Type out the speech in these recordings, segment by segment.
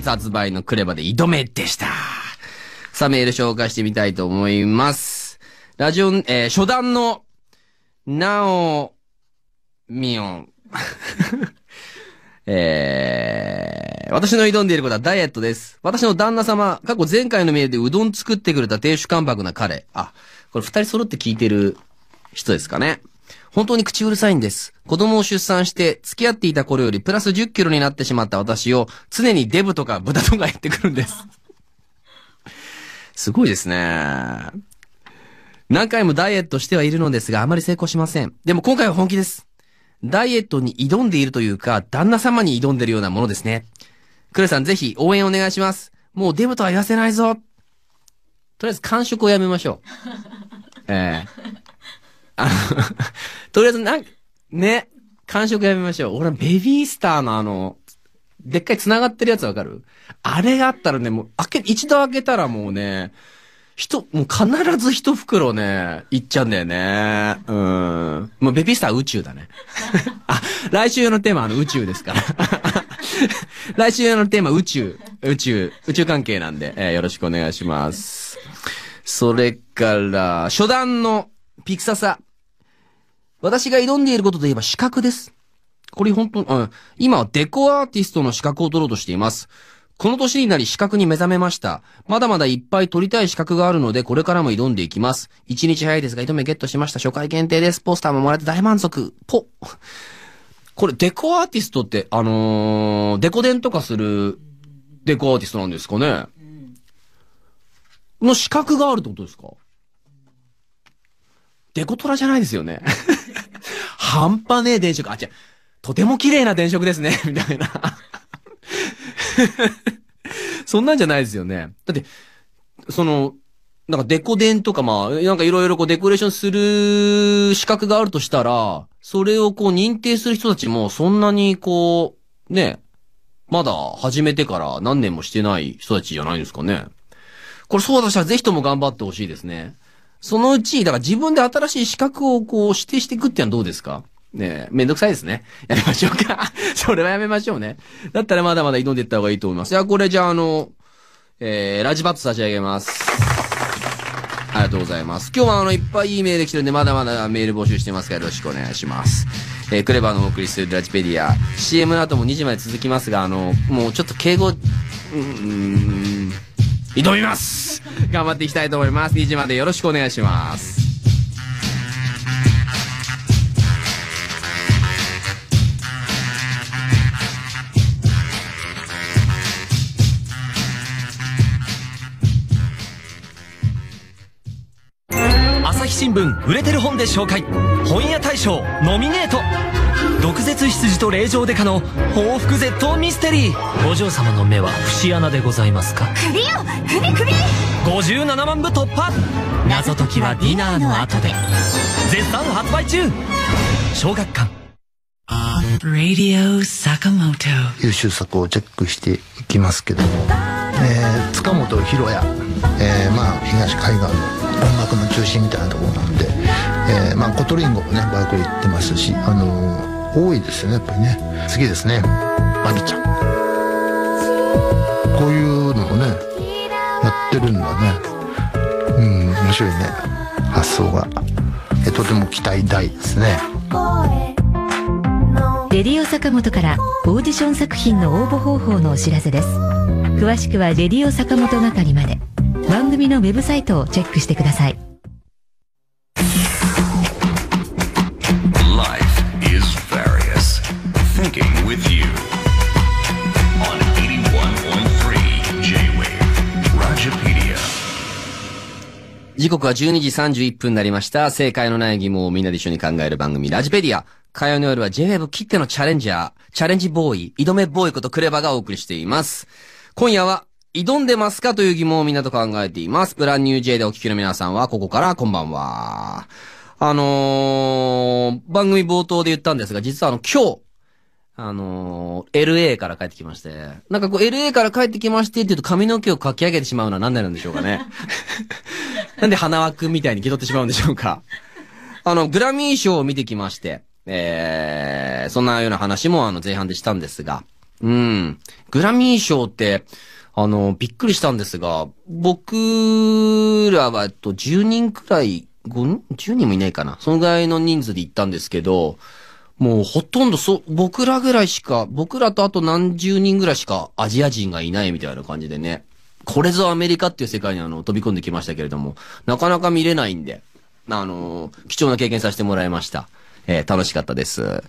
日発売のクレバで挑めでした。さあ、メール紹介してみたいと思います。ラジオ、えー、初段の、なお、みおん。えー、私の挑んでいることはダイエットです。私の旦那様、過去前回のメールでうどん作ってくれた亭主関白な彼。あ、これ二人揃って聞いてる人ですかね。本当に口うるさいんです。子供を出産して、付き合っていた頃よりプラス10キロになってしまった私を、常にデブとか豚とか言ってくるんです。すごいですね。何回もダイエットしてはいるのですが、あまり成功しません。でも今回は本気です。ダイエットに挑んでいるというか、旦那様に挑んでるようなものですね。クレさん、ぜひ応援お願いします。もうデブとは言わせないぞ。とりあえず、完食をやめましょう。ええーあの とりあえずなん、ね、感触やめましょう。俺、ベビースターのあの、でっかい繋がってるやつわかるあれがあったらね、もう、開け、一度開けたらもうね、人、もう必ず一袋ね、いっちゃうんだよね。うん。もうベビースター宇宙だね。あ、来週のテーマあの宇宙ですから。来週のテーマ宇宙、宇宙、宇宙関係なんで、えー、よろしくお願いします。それから、初段のピクササ。私が挑んでいることといえば資格です。これ本当、うん、今はデコアーティストの資格を取ろうとしています。この年になり資格に目覚めました。まだまだいっぱい取りたい資格があるので、これからも挑んでいきます。一日早いですが、一目ゲットしました。初回限定です。ポスターももらって大満足。ぽ。これ、デコアーティストって、あのー、デコ伝とかするデコアーティストなんですかねの資格があるってことですかデコトラじゃないですよね。半端ねえ電飾。あ、違う。とても綺麗な電飾ですね。みたいな。そんなんじゃないですよね。だって、その、なんかデコ電とかまあ、なんかいろいろこうデコレーションする資格があるとしたら、それをこう認定する人たちもそんなにこう、ね、まだ始めてから何年もしてない人たちじゃないですかね。これそうだしたらぜひとも頑張ってほしいですね。そのうち、だから自分で新しい資格をこう指定していくってのはどうですかねえ、めんどくさいですね。やめましょうか。それはやめましょうね。だったらまだまだ挑んでいった方がいいと思います。じゃあこれじゃああの、えー、ラジバット差し上げます。ありがとうございます。今日はあの、いっぱいいいメール来てるんで、まだまだメール募集してますからよろしくお願いします。えー、クレバーのお送りするラジペディア。CM の後も2時まで続きますが、あの、もうちょっと敬語、うん、うん挑みます頑張っていきたいと思います2時までよろしくお願いします朝日新聞売れてる本で紹介本屋大賞ノミネート毒舌羊と霊場デカの報復絶倒ミステリーお嬢様の目は節穴でございますか首よ首首57万部突破謎解きはディナーの後で絶賛発売中小学館 Radio Sakamoto 優秀作をチェックしていきますけども、えー、塚本博也、えー、まあ東海岸の音楽の中心みたいなところなんで、えー、まあコトリンゴもねバークリ行ってますしあのー多いですよねやっぱりね次ですねまみちゃんこういうのをねやってるんだねうん面白いね発想がえとても期待大ですねレディオ坂本からオーディション作品の応募方法のお知らせです詳しくはレディオ坂本係まで番組のウェブサイトをチェックしてくださいは12時31分になりました。正解のない疑問をみんなで一緒に考える番組、ラジペディア。火曜の夜は JWEB 切ってのチャレンジャー、チャレンジボーイ、挑めボーイことクレバがお送りしています。今夜は、挑んでますかという疑問をみんなと考えています。ブランニュー J でお聞きの皆さんは、ここからこんばんは。あのー、番組冒頭で言ったんですが、実はあの、今日、あのー、LA から帰ってきまして、なんかこう、LA から帰ってきましてって言うと髪の毛をかき上げてしまうのは何でなんでしょうかね。なんで花輪くんみたいに気取ってしまうんでしょうか。あの、グラミー賞を見てきまして、えー、そんなような話もあの前半でしたんですが、うん。グラミー賞って、あの、びっくりしたんですが、僕らは、えっと、10人くらい、5 10人もいないかな。そのぐらいの人数で行ったんですけど、もうほとんどそ、僕らぐらいしか、僕らとあと何十人ぐらいしかアジア人がいないみたいな感じでね。これぞアメリカっていう世界にあの、飛び込んできましたけれども、なかなか見れないんで、あの、貴重な経験させてもらいました。えー、楽しかったです。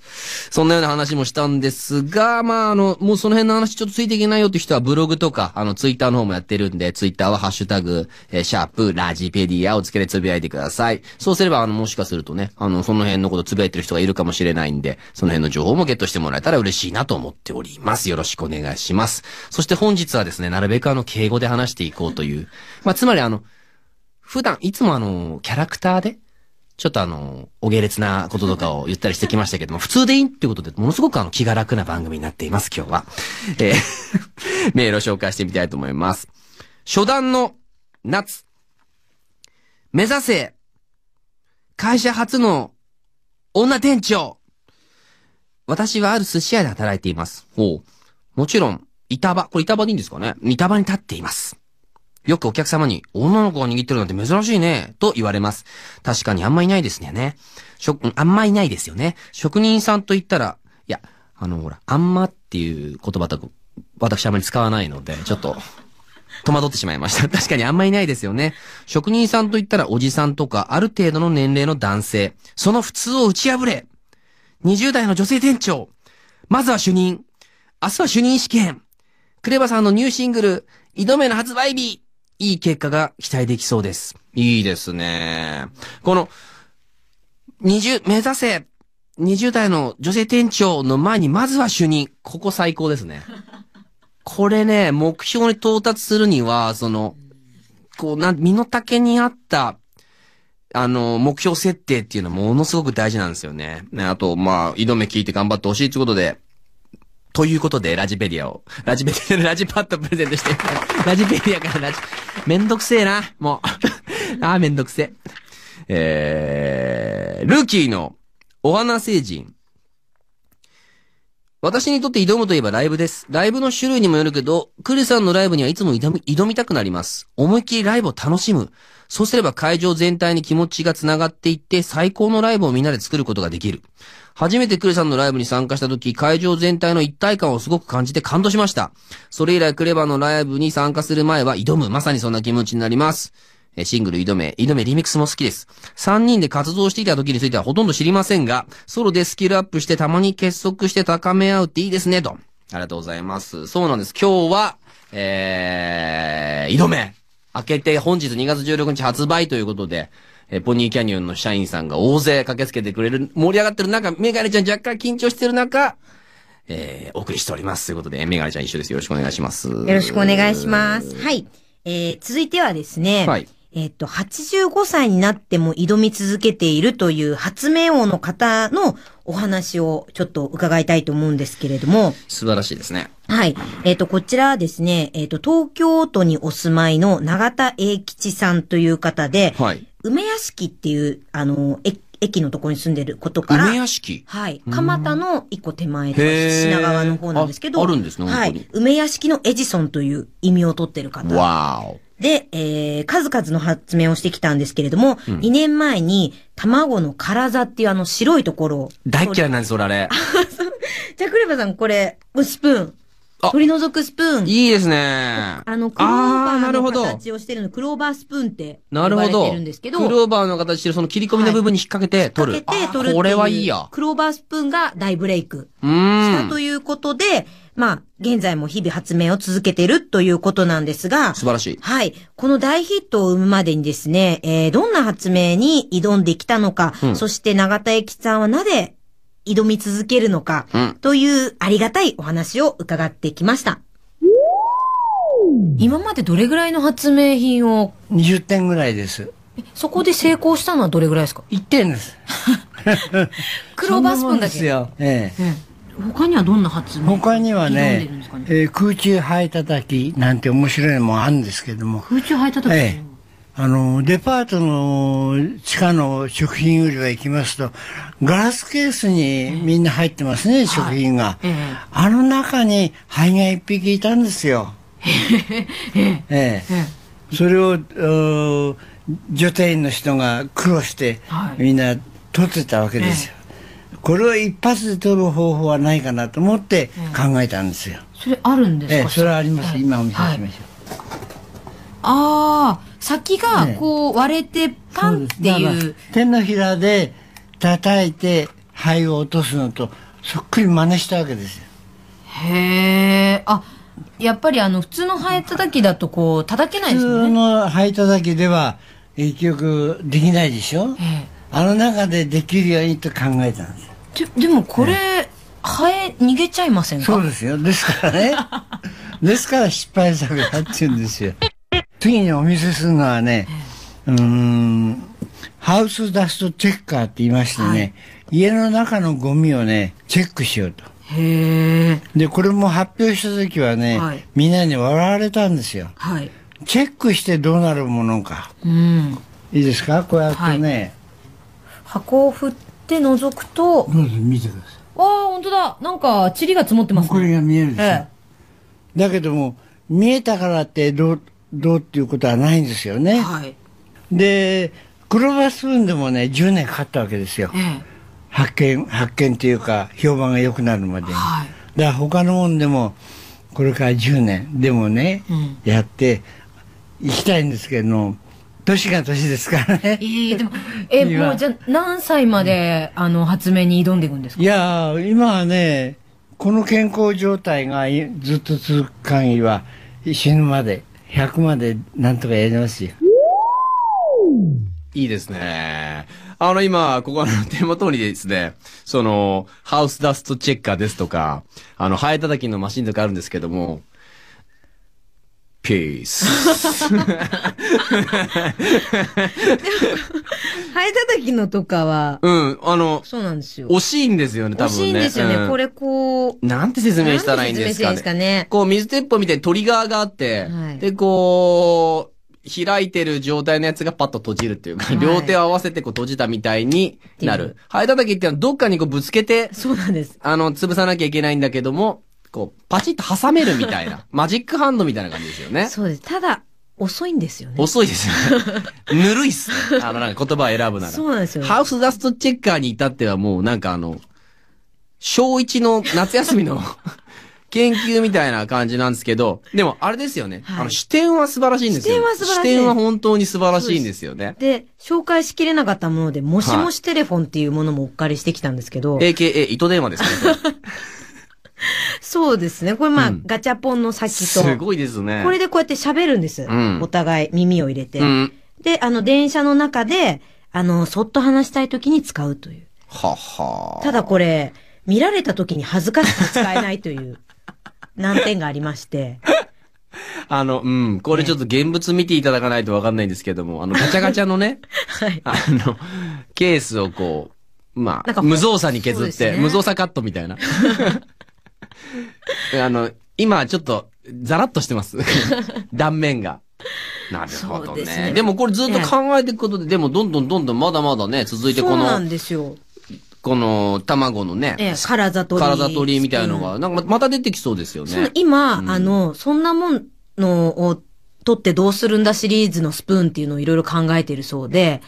そんなような話もしたんですが、まあ、あの、もうその辺の話ちょっとついていけないよって人はブログとか、あの、ツイッターの方もやってるんで、ツイッターはハッシュタグ、えー、シャープ、ラジペディアをつけてつぶやいてください。そうすれば、あの、もしかするとね、あの、その辺のことつぶやいてる人がいるかもしれないんで、その辺の情報もゲットしてもらえたら嬉しいなと思っております。よろしくお願いします。そして本日はですね、なるべくあの、敬語で話していこうという。まあ、つまりあの、普段、いつもあの、キャラクターで、ちょっとあの、お下劣なこととかを言ったりしてきましたけども、普通でいいってことで、ものすごくあの、気が楽な番組になっています、今日は。えー、メールを紹介してみたいと思います。初段の夏。目指せ、会社初の女店長。私はある寿司屋で働いています。ほう。もちろん、板場、これ板場でいいんですかね板場に立っています。よくお客様に、女の子が握ってるなんて珍しいね、と言われます。確かにあんまいないですね。あんまいないですよね。職人さんと言ったら、いや、あの、ほら、あんまっていう言葉と、私あんまり使わないので、ちょっと、戸惑ってしまいました。確かにあんまいないですよね。職人さんと言ったらおじさんとか、ある程度の年齢の男性。その普通を打ち破れ !20 代の女性店長まずは主任明日は主任試験クレバさんのニューシングル、二度目の発売日いい結果が期待できそうです。いいですね。この、20、目指せ !20 代の女性店長の前にまずは主任。ここ最高ですね。これね、目標に到達するには、その、こう、な、身の丈に合った、あの、目標設定っていうのはものすごく大事なんですよね。ねあと、まあ、井戸目聞いて頑張ってほしいということで、ということで、ラジペディアを、ラジペディア、ラジパッドプレゼントして、ラジペディアからラジ、めんどくせえな、もう。ああ、めんどくせえ。えー、ルーキーのお花星人。私にとって挑むといえばライブです。ライブの種類にもよるけど、クリさんのライブにはいつも挑み、挑みたくなります。思いっきりライブを楽しむ。そうすれば会場全体に気持ちが繋がっていって、最高のライブをみんなで作ることができる。初めてクレさんのライブに参加した時、会場全体の一体感をすごく感じて感動しました。それ以来クレバのライブに参加する前は挑む。まさにそんな気持ちになります。シングル挑め、挑めリミックスも好きです。3人で活動していた時についてはほとんど知りませんが、ソロでスキルアップしてたまに結束して高め合うっていいですね、と。ありがとうございます。そうなんです。今日は、えー、挑め明けて本日2月16日発売ということで、えー、ポニーキャニオンの社員さんが大勢駆けつけてくれる、盛り上がってる中、メガネちゃん若干緊張してる中、えー、お送りしております。ということで、メガネちゃん一緒です。よろしくお願いします。よろしくお願いします。はい。えー、続いてはですね、はい。えっ、と、85歳になっても挑み続けているという発明王の方のお話をちょっと伺いたいと思うんですけれども。素晴らしいですね。はい。えっ、ー、と、こちらはですね、えっ、ー、と、東京都にお住まいの永田英吉さんという方で、はい。梅屋敷っていう、あの、駅のところに住んでることから。梅屋敷はい。蒲田の一個手前で、品川の方なんですけど。ああるんですね、はい。梅屋敷のエジソンという意味を取ってる方。わーで、えー、数々の発明をしてきたんですけれども、うん、2年前に、卵の体っていうあの白いところを。大嫌いなんです、俺あれ。じゃあ、クレバさん、これ、スプーン。取り除くスプーン。いいですね。あの、クローバーの形をしてるの、クローバースプーンってなるほど。るんですけど。クローバーの形してるその切り込みの部分に引っ掛けて取る。引っ掛けて取る。これはいいや。クローバースプーンが大ブレイクしたということで、まあ、現在も日々発明を続けてるということなんですが。素晴らしい。はい。この大ヒットを生むまでにですね、えー、どんな発明に挑んできたのか、うん、そして永田駅さんはなぜ挑み続けるのか、というありがたいお話を伺ってきました。今までどれぐらいの発明品を ?20 点ぐらいです。そこで成功したのはどれぐらいですか ?1 点です。クローバースプーンだけ。ですよ。ええ。ええ他にはどんな発明他にはねね、えー、空中灰叩きなんて面白いのもあるんですけども。空中灰叩き、ええ、あの、デパートの地下の食品売り場行きますと、ガラスケースにみんな入ってますね、うん、食品が、はいあの中に灰が一匹いたんですよ。ええそれを、女店員の人が苦労して、みんな取ってたわけですよ。これを一発で取る方法はないかなと思って考えたんですよ、ええ、それあるんですか、ええ、それはあります、はい、今お見せしましょう、はい、ああ先がこう割れてパンっていう。手のひらで叩いて灰を落とすのとそっくり真似したわけですよ。へえ。あ、やっぱりあの普通の灰叩きだとこう叩けないですね。普通の灰叩きでは結局できないでしょ。あの中でできるようにと考えたんですよ。ででもこれ、ハエ逃げちゃいませんかそうですよ。ですからね。ですから失敗作だって言うんですよ。次にお見せするのはね、うん、ハウスダストチェッカーって言いましてね、はい、家の中のゴミをね、チェックしようと。へで、これも発表した時はね、はい、みんなに笑われたんですよ。はい、チェックしてどうなるものか。うん、いいですかこうやってね、箱を振って覗くと。どうぞ見てください。ああ、本当だ。なんか、塵が積もってますね。これが見えるでしょ。えだけども、見えたからってどう、どうっていうことはないんですよね。はい、で黒バスーンでもね10年かかったわけですよ、ええ、発見発見っていうか評判が良くなるまでに、はい、だから他のもんでもこれから10年でもね、うん、やっていきたいんですけど年が年ですからね。ええ、でも、え、もうじゃ何歳まで、うん、あの、発明に挑んでいくんですかいや今はね、この健康状態がずっと続く限りは死ぬまで。100までなんとかやりますよ。いいですね。あの、今、ここのテーマ通りですね、その、ハウスダストチェッカーですとか、あの、ハエ叩きのマシンとかあるんですけども、ピース。生えた時のとかは。うん、あの、そうなんですよ。惜しいんですよね、多分ね。惜しいんですよね、うん、これこう。なんて説明したらいいんですかね。かねこう、水鉄砲みたいにトリガーがあって、はい、で、こう、開いてる状態のやつがパッと閉じるっていうか、はい、両手を合わせてこう閉じたみたいになる。生えた時ってのはどっかにこうぶつけて、そうなんです。あの、潰さなきゃいけないんだけども、こう、パチッと挟めるみたいな、マジックハンドみたいな感じですよね。そうです。ただ、遅いんですよね。遅いですよね。ぬるいっすね。あの、なんか言葉選ぶなら。そうなんですよ、ね。ハウスダストチェッカーに至ってはもう、なんかあの、小一の夏休みの 研究みたいな感じなんですけど、でもあれですよね。はい、あの、視点は素晴らしいんですよ。視点は素晴らしい。視点は本当に素晴らしいんですよね。で紹介しきれなかったもので、もしもしテレフォンっていうものもお借りしてきたんですけど。はい、AKA 糸電話ですね。そうですね。これまあ、うん、ガチャポンの先と。すごいですね。これでこうやって喋るんです。うん、お互い耳を入れて、うん、で、あの、電車の中で、あの、そっと話したい時に使うという。ははただこれ、見られた時に恥ずかしく使えないという 難点がありまして。あの、うん、これちょっと現物見ていただかないとわかんないんですけども、あの、ガチャガチャのね、はい、あの、ケースをこう、まあ、無造作に削って、ね、無造作カットみたいな。あの、今ちょっと、ザラッとしてます。断面が。なるほどね。でねでもこれずっと考えていくことで、ええ、でもどんどんどんどんまだまだね、続いてこの。そうなんですよ。この卵のね、ええ、からざとり。からざとりみたいのが、なんかまた出てきそうですよね。今、うん、あの、そんなもんのを取ってどうするんだシリーズのスプーンっていうのをいろいろ考えているそうで、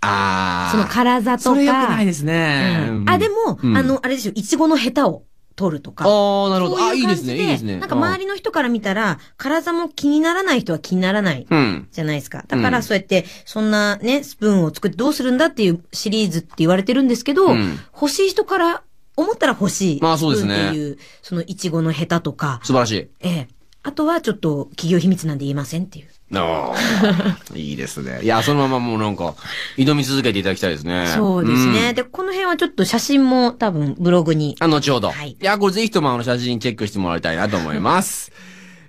ああ。そのからざとか。それ良くないですね。うん、あ、でも、うん、あの、あれでしょ、いちごのヘタを。取るとか。ああ、なるほど。あいいですね、いいですね。なんか周りの人から見たら、体も気にならない人は気にならない。じゃないですか。だからそうやって、そんなね、スプーンを作ってどうするんだっていうシリーズって言われてるんですけど、欲しい人から思ったら欲しい。まあそうですね。っていう、そのイチゴのヘタとか。素晴らしい。ええ。あとはちょっと企業秘密なんで言えませんっていう。ああ、いいですね。いや、そのままもうなんか、挑み続けていただきたいですね。そうですね。うん、で、この辺はちょっと写真も多分ブログに。あ、後ほど。はい。いや、これぜひともあの写真チェックしてもらいたいなと思います。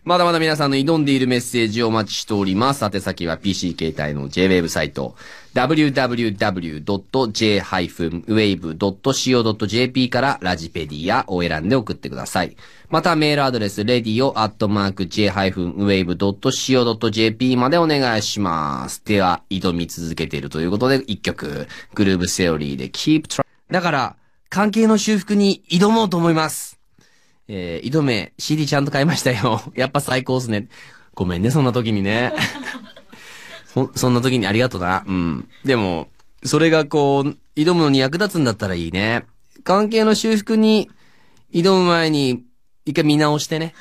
まだまだ皆さんの挑んでいるメッセージをお待ちしております。宛先は PC 携帯の JWave サイト、www.j-wave.co.jp からラジペディアを選んで送ってください。またメールアドレス radio.j-wave.co.jp までお願いします。では、挑み続けているということで、一曲、グルーブセオリーで Keep Try。だから、関係の修復に挑もうと思います。えー、井戸目、CD ちゃんと買いましたよ。やっぱ最高っすね。ごめんね、そんな時にね。そ、そんな時にありがとうな。うん。でも、それがこう、挑むのに役立つんだったらいいね。関係の修復に挑む前に、一回見直してね。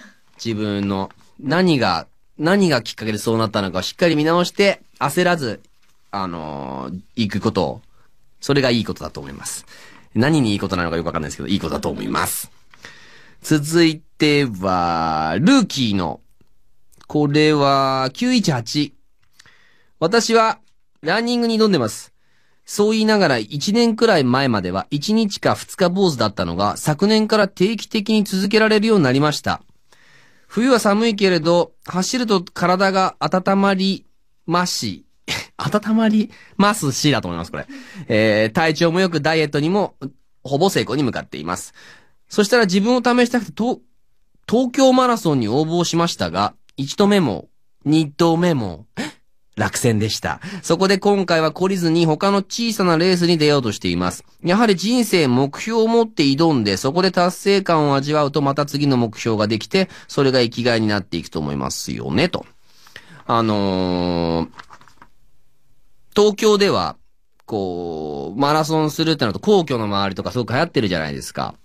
自分の、何が、何がきっかけでそうなったのかをしっかり見直して、焦らず、あのー、行くことを。それがいいことだと思います。何にいいことなのかよくわかんないですけど、いいことだと思います。続いては、ルーキーの、これは、918。私は、ランニングに挑んでます。そう言いながら1年くらい前までは1日か2日坊主だったのが昨年から定期的に続けられるようになりました。冬は寒いけれど、走ると体が温まりまし、温まりますしだと思います、これ。えー、体調も良くダイエットにもほぼ成功に向かっています。そしたら自分を試したくて、東、東京マラソンに応募しましたが、一度目も、二度目も、落選でした。そこで今回は懲りずに他の小さなレースに出ようとしています。やはり人生目標を持って挑んで、そこで達成感を味わうとまた次の目標ができて、それが生きがいになっていくと思いますよね、と。あのー、東京では、こう、マラソンするってなると皇居の周りとかすごく流行ってるじゃないですか。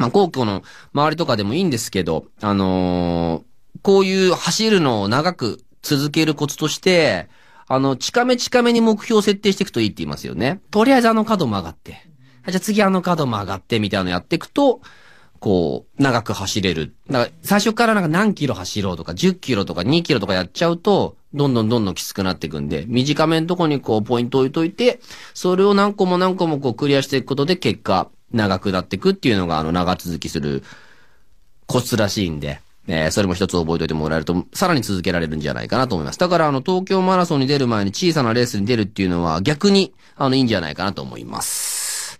まあ、皇居の周りとかでもいいんですけど、あのー、こういう走るのを長く続けるコツとして、あの、近め近めに目標を設定していくといいって言いますよね。とりあえずあの角も上がって、じゃあ次あの角も上がってみたいなのやっていくと、こう、長く走れる。だから最初からなんか何キロ走ろうとか、10キロとか2キロとかやっちゃうと、どんどんどんどんきつくなっていくんで、短めのとこにこうポイント置いといて、それを何個も何個もこうクリアしていくことで結果、長くなってくっていうのが、あの、長続きするコツらしいんで、えー、それも一つ覚えておいてもらえると、さらに続けられるんじゃないかなと思います。だから、あの、東京マラソンに出る前に小さなレースに出るっていうのは、逆に、あの、いいんじゃないかなと思います。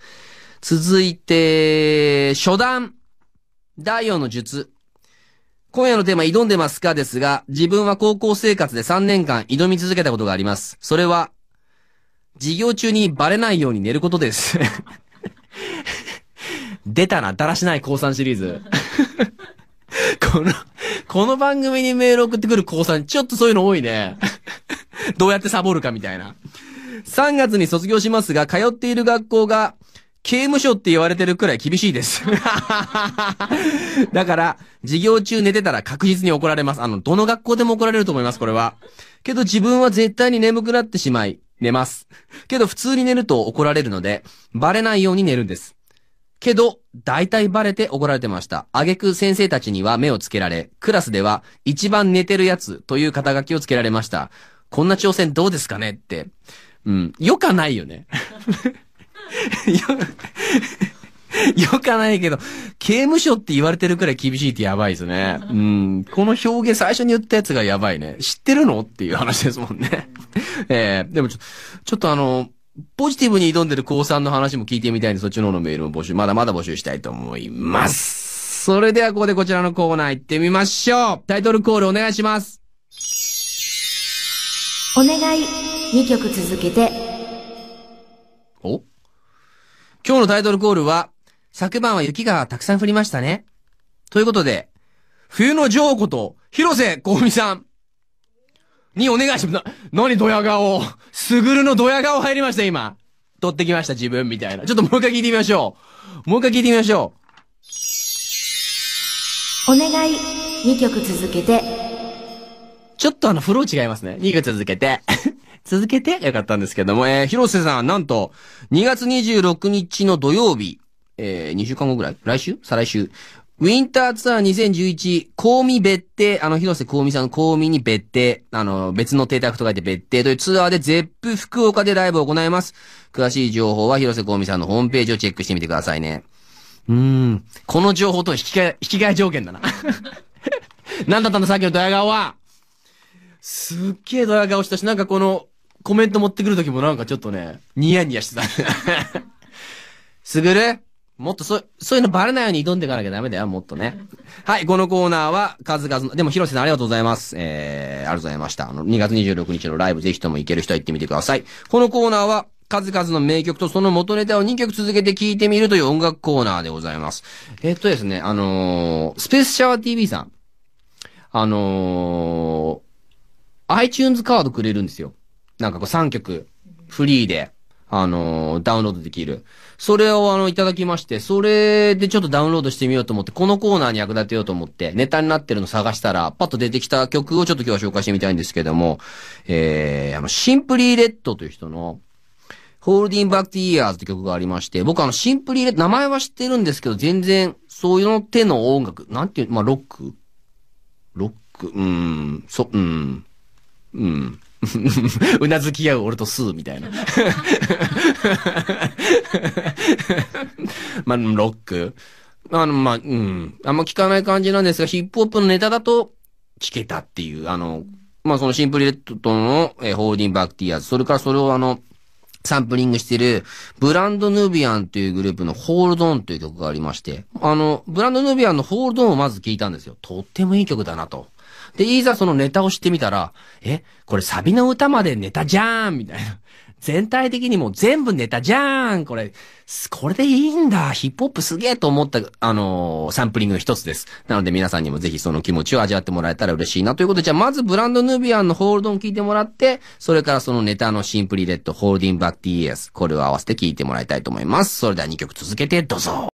続いて、初段。第4の術。今夜のテーマ、挑んでますかですが、自分は高校生活で3年間挑み続けたことがあります。それは、授業中にバレないように寝ることです。出たな、だらしない降参シリーズ。この、この番組にメール送ってくる高3、ちょっとそういうの多いね。どうやってサボるかみたいな。3月に卒業しますが、通っている学校が、刑務所って言われてるくらい厳しいです だから、授業中寝てたら確実に怒られます。あの、どの学校でも怒られると思います、これは。けど自分は絶対に眠くなってしまい、寝ます。けど普通に寝ると怒られるので、バレないように寝るんです。けど、大体バレて怒られてました。あげく先生たちには目をつけられ、クラスでは一番寝てるやつという肩書きをつけられました。こんな挑戦どうですかねって。うん。よかないよね。よ、よかないけど、刑務所って言われてるくらい厳しいってやばいですね。うん。この表現最初に言ったやつがやばいね。知ってるのっていう話ですもんね。えー、でもちょ、ちょっとあの、ポジティブに挑んでる高3の話も聞いてみたいんで、そっちの方のメールも募集、まだまだ募集したいと思います。それではここでこちらのコーナー行ってみましょうタイトルコールお願いします。お願い、2曲続けて。お今日のタイトルコールは、昨晩は雪がたくさん降りましたね。ということで、冬の女王こと、広瀬香美さん。にお願いします。な、何ドヤ顔すぐるのドヤ顔入りました、今。取ってきました、自分、みたいな。ちょっともう一回聞いてみましょう。もう一回聞いてみましょう。お願い、2曲続けて。ちょっとあの、フロー違いますね。2曲続けて。続けてよかったんですけども、えー、広瀬さん、なんと、2月26日の土曜日、えー、2週間後ぐらい来週再来週ウィンターツアー2011、ーミ別邸、あの、広瀬香美さんのーミに別邸、あの、別の邸宅と書いて別邸というツアーで、ゼップ福岡でライブを行います。詳しい情報は広瀬香美さんのホームページをチェックしてみてくださいね。うーん。この情報と引き換え、引き換え条件だな。な んだったんだ、さっきのドヤ顔はすっげえドヤ顔したし、なんかこの、コメント持ってくるときもなんかちょっとね、ニヤニヤしてた。すぐるもっとそ、そういうのバレないように挑んでいかなきゃダメだよ、もっとね。はい、このコーナーは数々の、でも広瀬さんありがとうございます。えー、ありがとうございました。あの、2月26日のライブぜひとも行ける人は行ってみてください。このコーナーは、数々の名曲とその元ネタを2曲続けて聴いてみるという音楽コーナーでございます。えー、っとですね、あのー、スペースシャワー TV さん。あのー、iTunes カードくれるんですよ。なんかこう3曲、フリーで、あのー、ダウンロードできる。それをあの、いただきまして、それでちょっとダウンロードしてみようと思って、このコーナーに役立てようと思って、ネタになってるの探したら、パッと出てきた曲をちょっと今日は紹介してみたいんですけども、えー、あの、シンプリーレッドという人の、ホールディンバックティーヤーズって曲がありまして、僕あの、シンプリーレッド、名前は知ってるんですけど、全然、そういうの手の音楽、なんていう、まあ、ロックロック、うん、そ、うん、うん。うなずき合う俺とスーみたいな。まあ、ロック。あの、まあ、うん。あんま聞かない感じなんですが、ヒップホップのネタだと聞けたっていう、あの、まあ、そのシンプルレッドの、えー、ホールディンバックティアーズ、それからそれをあの、サンプリングしてる、ブランドヌービアンというグループのホールドオンという曲がありまして、あの、ブランドヌービアンのホールドオンをまず聞いたんですよ。とってもいい曲だなと。で、いざそのネタを知ってみたら、え、これサビの歌までネタじゃーんみたいな。全体的にもう全部ネタじゃーんこれ、これでいいんだヒップホップすげえと思った、あのー、サンプリングの一つです。なので皆さんにもぜひその気持ちを味わってもらえたら嬉しいなということで、じゃあまずブランドヌビアンのホールドン聞いてもらって、それからそのネタのシンプリレッド、ホールディンバッティーエス、これを合わせて聞いてもらいたいと思います。それでは2曲続けてどうぞ